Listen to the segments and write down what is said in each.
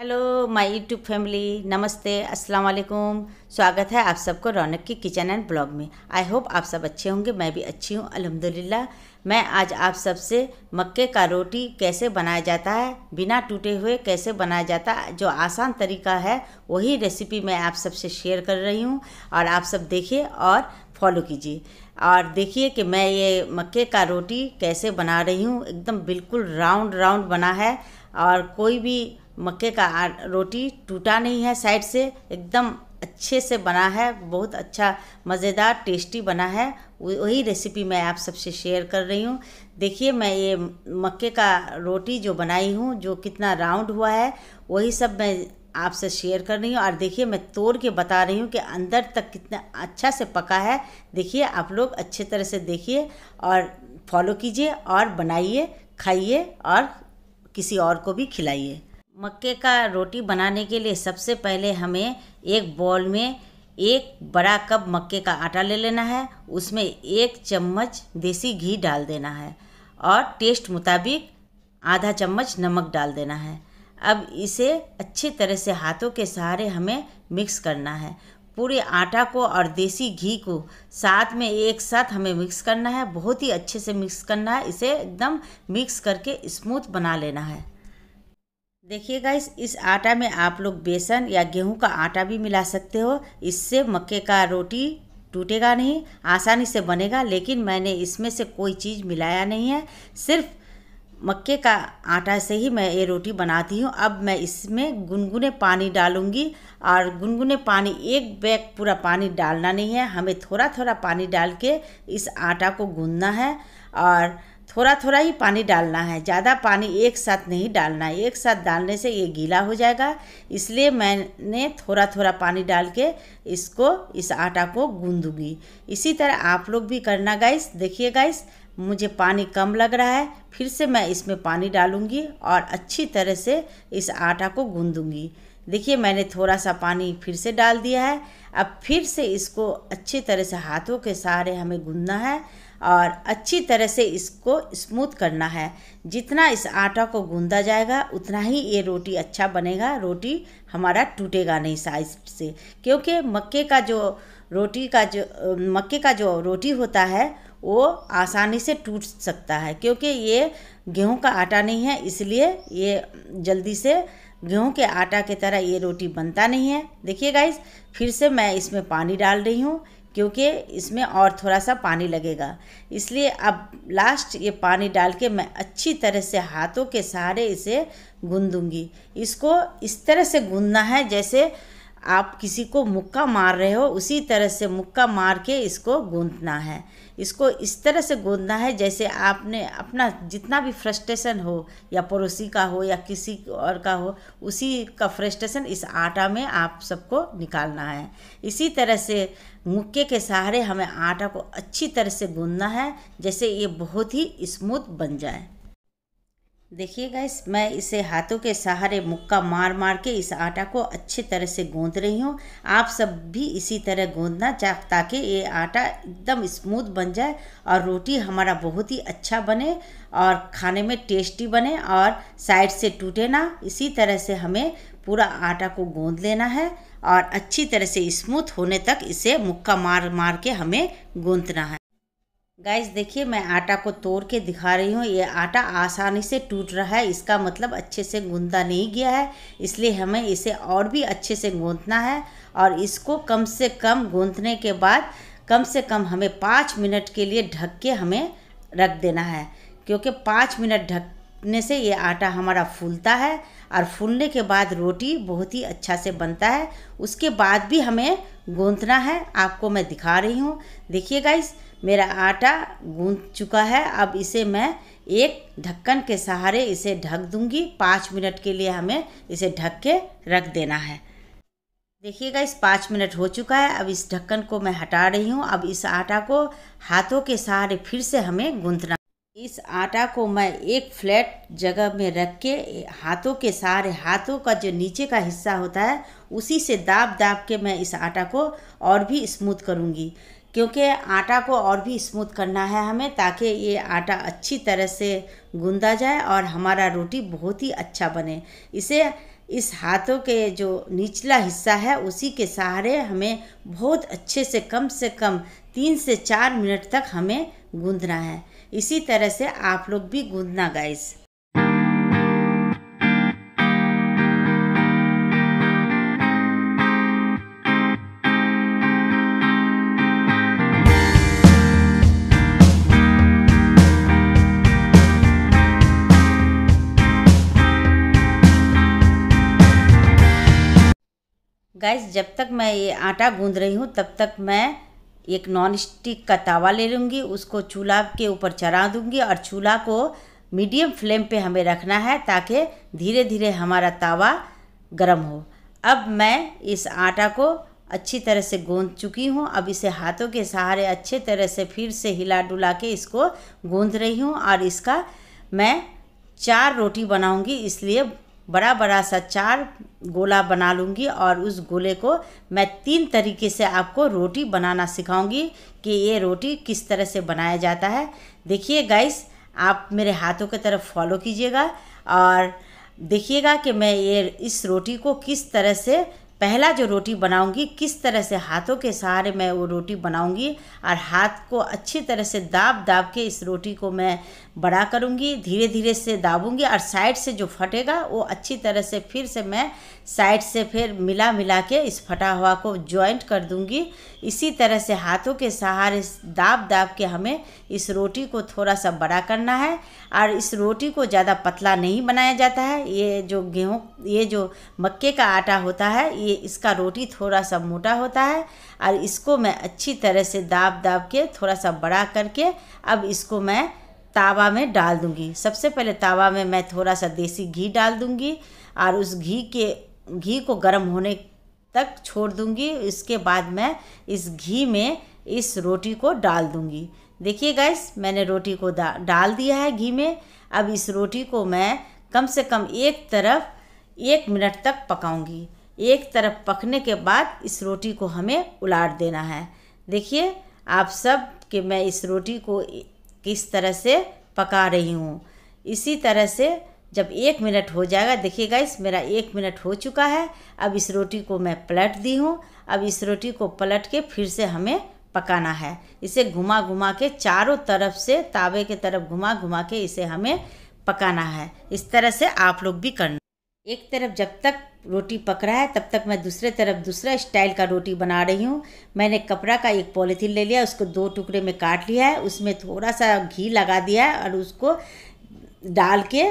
hello my YouTube family नमस्ते अस्सलाम वालेकुम स्वागत है आप सबको रौनक की किचन एंड ब्लॉग में आई होप आप सब अच्छे होंगे मैं भी अच्छी हूँ अल्हम्दुलिल्लाह मैं आज आप सबसे मक्के का रोटी कैसे बनाया जाता है बिना टूटे हुए कैसे बनाया जाता है जो आसान तरीका है वही रेसिपी मैं आप सबसे शेयर कर रही हूँ और आप सब देखिए और फॉलो कीजिए और देखिए कि मैं ये मक्के का रोटी कैसे बना रही हूँ एकदम बिल्कुल राउंड राउंड बना है और कोई भी मक्के का रोटी टूटा नहीं है साइड से एकदम अच्छे से बना है बहुत अच्छा मज़ेदार टेस्टी बना है वही रेसिपी मैं आप सबसे शेयर कर रही हूँ देखिए मैं ये मक्के का रोटी जो बनाई हूँ जो कितना राउंड हुआ है वही सब मैं आपसे शेयर कर रही हूँ और देखिए मैं तोड़ के बता रही हूँ कि अंदर तक कितना अच्छा से पका है देखिए आप लोग अच्छे तरह से देखिए और फॉलो कीजिए और बनाइए खाइए और किसी और को भी खिलाइए मक्के का रोटी बनाने के लिए सबसे पहले हमें एक बॉल में एक बड़ा कप मक्के का आटा ले लेना है उसमें एक चम्मच देसी घी डाल देना है और टेस्ट मुताबिक आधा चम्मच नमक डाल देना है अब इसे अच्छी तरह से हाथों के सहारे हमें मिक्स करना है पूरे आटा को और देसी घी को साथ में एक साथ हमें मिक्स करना है बहुत ही अच्छे से मिक्स करना है इसे एकदम मिक्स करके स्मूथ बना लेना है देखिए गाइस इस आटा में आप लोग बेसन या गेहूं का आटा भी मिला सकते हो इससे मक्के का रोटी टूटेगा नहीं आसानी से बनेगा लेकिन मैंने इसमें से कोई चीज़ मिलाया नहीं है सिर्फ मक्के का आटा से ही मैं ये रोटी बनाती हूँ अब मैं इसमें गुनगुने पानी डालूँगी और गुनगुने पानी एक बैग पूरा पानी डालना नहीं है हमें थोड़ा थोड़ा पानी डाल के इस आटा को गूंदना है और थोड़ा थोड़ा ही पानी डालना है ज़्यादा पानी एक साथ नहीं डालना है एक साथ डालने से ये गीला हो जाएगा इसलिए मैंने थोड़ा थोड़ा पानी डाल के इसको इस आटा को गूँधूँगी इसी तरह आप लोग भी करना गाइस देखिए गाइस मुझे पानी कम लग रहा है फिर से मैं इसमें पानी डालूँगी और अच्छी तरह से इस आटा को गूँधूँगी देखिए मैंने थोड़ा सा पानी फिर से डाल दिया है अब फिर से इसको अच्छी तरह से हाथों के सहारे हमें गूंदना है और अच्छी तरह से इसको स्मूथ करना है जितना इस आटा को गूंदा जाएगा उतना ही ये रोटी अच्छा बनेगा रोटी हमारा टूटेगा नहीं साइज से क्योंकि मक्के का जो रोटी का जो मक्के का जो रोटी होता है वो आसानी से टूट सकता है क्योंकि ये गेहूं का आटा नहीं है इसलिए ये जल्दी से गेहूँ के आटा की तरह ये रोटी बनता नहीं है देखिए गाइस फिर से मैं इसमें पानी डाल रही हूँ क्योंकि इसमें और थोड़ा सा पानी लगेगा इसलिए अब लास्ट ये पानी डाल के मैं अच्छी तरह से हाथों के सहारे इसे गूंद दूँगी इसको इस तरह से गूंदना है जैसे आप किसी को मुक्का मार रहे हो उसी तरह से मुक्का मार के इसको गूंदना है इसको इस तरह से गूंदना है जैसे आपने अपना जितना भी फ्रस्ट्रेशन हो या पड़ोसी का हो या किसी और का हो उसी का फ्रस्ट्रेशन इस आटा में आप सबको निकालना है इसी तरह से मुक्के के सहारे हमें आटा को अच्छी तरह से गूंदना है जैसे ये बहुत ही स्मूथ बन जाए देखिए गाइस मैं इसे हाथों के सहारे मुक्का मार मार के इस आटा को अच्छी तरह से गूंद रही हूँ आप सब भी इसी तरह गूंदना चाह ताकि ये आटा एकदम स्मूथ बन जाए और रोटी हमारा बहुत ही अच्छा बने और खाने में टेस्टी बने और साइड से टूटे ना इसी तरह से हमें पूरा आटा को गूंद लेना है और अच्छी तरह से स्मूथ होने तक इसे मुक्का मार मार के हमें गूंदना है गाइस देखिए मैं आटा को तोड़ के दिखा रही हूँ ये आटा आसानी से टूट रहा है इसका मतलब अच्छे से गूंदा नहीं गया है इसलिए हमें इसे और भी अच्छे से गूंदना है और इसको कम से कम गूंदने के बाद कम से कम हमें पाँच मिनट के लिए ढक के हमें रख देना है क्योंकि पाँच मिनट ढक ने से ये आटा हमारा फूलता है और फूलने के बाद रोटी बहुत ही अच्छा से बनता है उसके बाद भी हमें गूंथना है आपको मैं दिखा रही हूँ देखिए गाइस मेरा आटा गूंथ चुका है अब इसे मैं एक ढक्कन के सहारे इसे ढक दूंगी पाँच मिनट के लिए हमें इसे ढक के रख देना है देखिएगा इस पाँच मिनट हो चुका है अब इस ढक्कन को मैं हटा रही हूँ अब इस आटा को हाथों के सहारे फिर से हमें गूंथना इस आटा को मैं एक फ्लैट जगह में रख के हाथों के सहारे हाथों का जो नीचे का हिस्सा होता है उसी से दाब दाब के मैं इस आटा को और भी स्मूथ करूँगी क्योंकि आटा को और भी स्मूथ करना है हमें ताकि ये आटा अच्छी तरह से गूंदा जाए और हमारा रोटी बहुत ही अच्छा बने इसे इस हाथों के जो निचला हिस्सा है उसी के सहारे हमें बहुत अच्छे से कम से कम तीन से चार मिनट तक हमें गूंदना है इसी तरह से आप लोग भी गूंदना गाइस गाइस जब तक मैं ये आटा गूंद रही हूँ तब तक मैं एक नॉन स्टिक का तावा ले लूँगी उसको चूल्हा के ऊपर चढ़ा दूँगी और चूल्हा को मीडियम फ्लेम पे हमें रखना है ताकि धीरे धीरे हमारा तावा गर्म हो अब मैं इस आटा को अच्छी तरह से गूँध चुकी हूँ अब इसे हाथों के सहारे अच्छे तरह से फिर से हिला डुला के इसको गूँध रही हूँ और इसका मैं चार रोटी बनाऊँगी इसलिए बड़ा बड़ा सा चार गोला बना लूँगी और उस गोले को मैं तीन तरीके से आपको रोटी बनाना सिखाऊंगी कि ये रोटी किस तरह से बनाया जाता है देखिए गाइस आप मेरे हाथों की तरफ फॉलो कीजिएगा और देखिएगा कि मैं ये इस रोटी को किस तरह से पहला जो रोटी बनाऊंगी किस तरह से हाथों के सहारे मैं वो रोटी बनाऊंगी और हाथ को अच्छी तरह से दाब दाब के इस रोटी को मैं बड़ा करूंगी धीरे धीरे से दाबूंगी और साइड से जो फटेगा वो अच्छी तरह से फिर से मैं साइड से फिर मिला मिला के इस फटा हुआ को ज्वाइंट कर दूंगी इसी तरह से हाथों के सहारे दाब दाब के हमें इस रोटी को थोड़ा सा बड़ा करना है और इस रोटी को ज़्यादा पतला नहीं बनाया जाता है ये जो गेहूँ ये जो मक्के का आटा होता है ये इसका रोटी थोड़ा सा मोटा होता है और इसको मैं अच्छी तरह से दाब दाब के थोड़ा सा बड़ा करके अब इसको मैं तावा में डाल दूंगी सबसे पहले तावा में मैं थोड़ा सा देसी घी डाल दूंगी और उस घी के घी को गर्म होने तक छोड़ दूंगी इसके बाद मैं इस घी में इस रोटी को डाल दूंगी देखिए गैस मैंने रोटी को डाल दिया है घी में अब इस रोटी को मैं कम से कम एक तरफ एक मिनट तक पकाऊंगी एक तरफ पकने के बाद इस रोटी को हमें उलाट देना है देखिए आप सब कि मैं इस रोटी को किस तरह से पका रही हूँ इसी तरह से जब एक मिनट हो जाएगा देखिए गाइस मेरा एक मिनट हो चुका है अब इस रोटी को मैं पलट दी हूँ अब इस रोटी को पलट के फिर से हमें पकाना है इसे घुमा घुमा के चारों तरफ से तावे के तरफ घुमा घुमा के इसे हमें पकाना है इस तरह से आप लोग भी करना एक तरफ जब तक रोटी पक रहा है तब तक मैं दूसरे तरफ दूसरा स्टाइल का रोटी बना रही हूँ मैंने कपड़ा का एक पॉलीथीन ले लिया उसको दो टुकड़े में काट लिया है उसमें थोड़ा सा घी लगा दिया है और उसको डाल के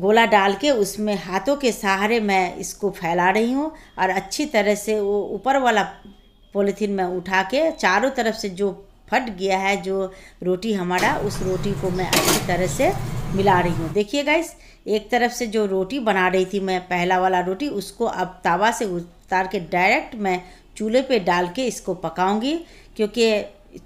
गोला डाल के उसमें हाथों के सहारे मैं इसको फैला रही हूँ और अच्छी तरह से वो ऊपर वाला पॉलीथीन में उठा के चारों तरफ से जो फट गया है जो रोटी हमारा उस रोटी को मैं अच्छी तरह से मिला रही हूँ देखिए गाइस एक तरफ से जो रोटी बना रही थी मैं पहला वाला रोटी उसको अब तावा से उतार के डायरेक्ट मैं चूल्हे पे डाल के इसको पकाऊंगी क्योंकि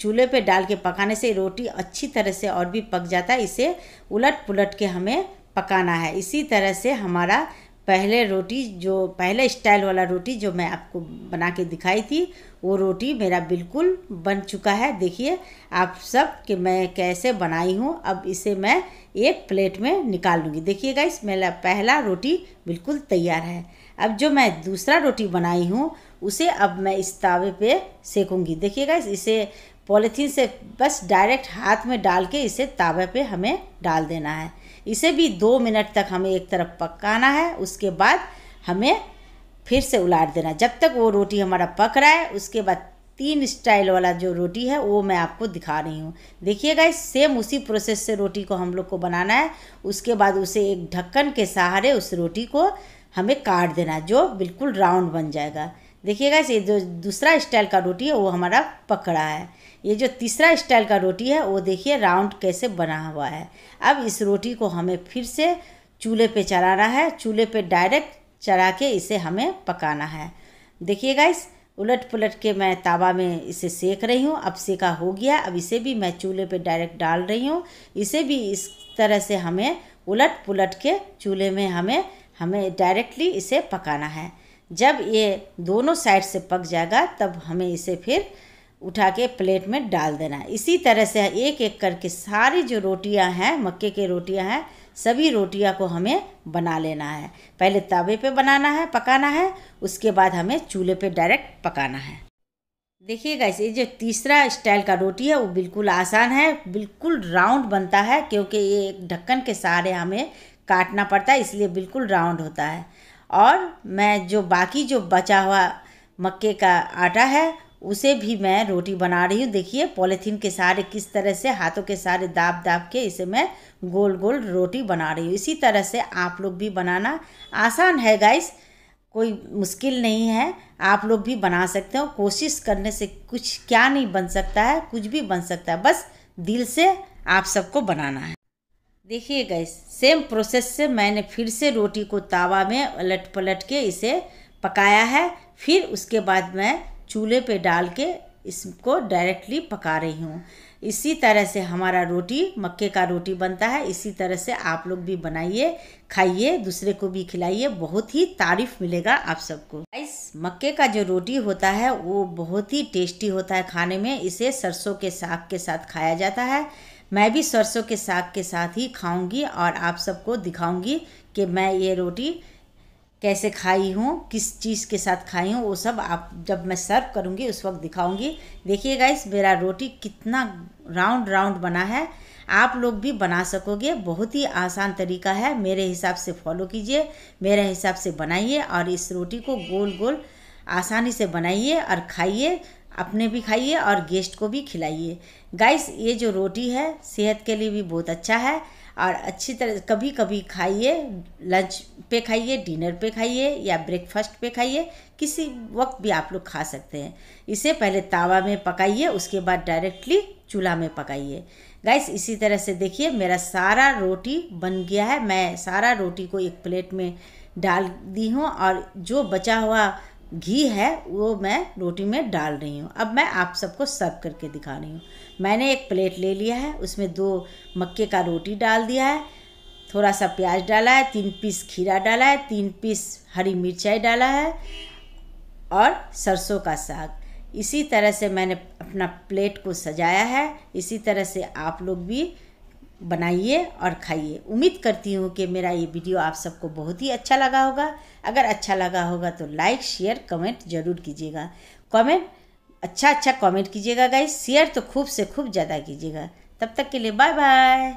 चूल्हे पे डाल के पकाने से रोटी अच्छी तरह से और भी पक जाता है इसे उलट पुलट के हमें पकाना है इसी तरह से हमारा पहले रोटी जो पहले स्टाइल वाला रोटी जो मैं आपको बना के दिखाई थी वो रोटी मेरा बिल्कुल बन चुका है देखिए आप सब कि मैं कैसे बनाई हूँ अब इसे मैं एक प्लेट में निकाल लूँगी देखिएगा इस मेरा पहला रोटी बिल्कुल तैयार है अब जो मैं दूसरा रोटी बनाई हूँ उसे अब मैं इस तावे पे सेकूँगी देखिएगा इसे पॉलीथीन से बस डायरेक्ट हाथ में डाल के इसे तावे पे हमें डाल देना है इसे भी दो मिनट तक हमें एक तरफ पकाना है उसके बाद हमें फिर से उलाट देना जब तक वो रोटी हमारा पक रहा है उसके बाद तीन स्टाइल वाला जो रोटी है वो मैं आपको दिखा रही हूँ देखिएगा इस सेम उसी प्रोसेस से रोटी को हम लोग को बनाना है उसके बाद उसे एक ढक्कन के सहारे उस रोटी को हमें काट देना जो बिल्कुल राउंड बन जाएगा देखिएगा इसे जो दूसरा स्टाइल का रोटी है वो हमारा पकड़ा है ये जो तीसरा स्टाइल का रोटी है वो देखिए राउंड कैसे बना हुआ है अब इस रोटी को हमें फिर से चूल्हे पे चढ़ाना है चूल्हे पे डायरेक्ट चढ़ा के इसे हमें पकाना है देखिए इस उलट पुलट के मैं तावा में इसे सेक रही हूँ अब सेका हो गया अब इसे भी मैं चूल्हे पे डायरेक्ट डाल रही हूँ इसे भी इस तरह से हमें उलट पुलट के चूल्हे में हमें हमें डायरेक्टली इसे पकाना है जब ये दोनों साइड से पक जाएगा तब हमें इसे फिर उठा के प्लेट में डाल देना इसी तरह से एक एक करके सारी जो रोटियां हैं मक्के के रोटियां हैं सभी रोटियां को हमें बना लेना है पहले तवे पे बनाना है पकाना है उसके बाद हमें चूल्हे पे डायरेक्ट पकाना है देखिएगा ये जो तीसरा स्टाइल का रोटी है वो बिल्कुल आसान है बिल्कुल राउंड बनता है क्योंकि ये एक ढक्कन के सहारे हमें काटना पड़ता है इसलिए बिल्कुल राउंड होता है और मैं जो बाकी जो बचा हुआ मक्के का आटा है उसे भी मैं रोटी बना रही हूँ देखिए पॉलीथीन के सारे किस तरह से हाथों के सारे दाब दाब के इसे मैं गोल गोल रोटी बना रही हूँ इसी तरह से आप लोग भी बनाना आसान है गाइस कोई मुश्किल नहीं है आप लोग भी बना सकते हो कोशिश करने से कुछ क्या नहीं बन सकता है कुछ भी बन सकता है बस दिल से आप सबको बनाना है देखिए गैस सेम प्रोसेस से मैंने फिर से रोटी को तावा में उलट पलट के इसे पकाया है फिर उसके बाद मैं चूल्हे पे डाल के इसको डायरेक्टली पका रही हूँ इसी तरह से हमारा रोटी मक्के का रोटी बनता है इसी तरह से आप लोग भी बनाइए खाइए दूसरे को भी खिलाइए बहुत ही तारीफ मिलेगा आप सबको इस मक्के का जो रोटी होता है वो बहुत ही टेस्टी होता है खाने में इसे सरसों के साग के साथ खाया जाता है मैं भी सरसों के साग के साथ ही खाऊंगी और आप सबको दिखाऊंगी कि मैं ये रोटी कैसे खाई हूँ किस चीज़ के साथ खाई हूँ वो सब आप जब मैं सर्व करूँगी उस वक्त दिखाऊँगी देखिए गाइस मेरा रोटी कितना राउंड राउंड बना है आप लोग भी बना सकोगे बहुत ही आसान तरीका है मेरे हिसाब से फॉलो कीजिए मेरे हिसाब से बनाइए और इस रोटी को गोल गोल आसानी से बनाइए और खाइए अपने भी खाइए और गेस्ट को भी खिलाइए गाइस ये जो रोटी है सेहत के लिए भी बहुत अच्छा है और अच्छी तरह कभी कभी खाइए लंच पे खाइए डिनर पे खाइए या ब्रेकफास्ट पे खाइए किसी वक्त भी आप लोग खा सकते हैं इसे पहले तावा में पकाइए उसके बाद डायरेक्टली चूल्हा में पकाइए गाइस इसी तरह से देखिए मेरा सारा रोटी बन गया है मैं सारा रोटी को एक प्लेट में डाल दी हूँ और जो बचा हुआ घी है वो मैं रोटी में डाल रही हूँ अब मैं आप सबको सर्व करके दिखा रही हूँ मैंने एक प्लेट ले लिया है उसमें दो मक्के का रोटी डाल दिया है थोड़ा सा प्याज डाला है तीन पीस खीरा डाला है तीन पीस हरी मिर्चाई डाला है और सरसों का साग इसी तरह से मैंने अपना प्लेट को सजाया है इसी तरह से आप लोग भी बनाइए और खाइए उम्मीद करती हूँ कि मेरा ये वीडियो आप सबको बहुत ही अच्छा लगा होगा अगर अच्छा लगा होगा तो लाइक शेयर कमेंट ज़रूर कीजिएगा कमेंट अच्छा अच्छा कमेंट कीजिएगा गाइस शेयर तो खूब से खूब ज़्यादा कीजिएगा तब तक के लिए बाय बाय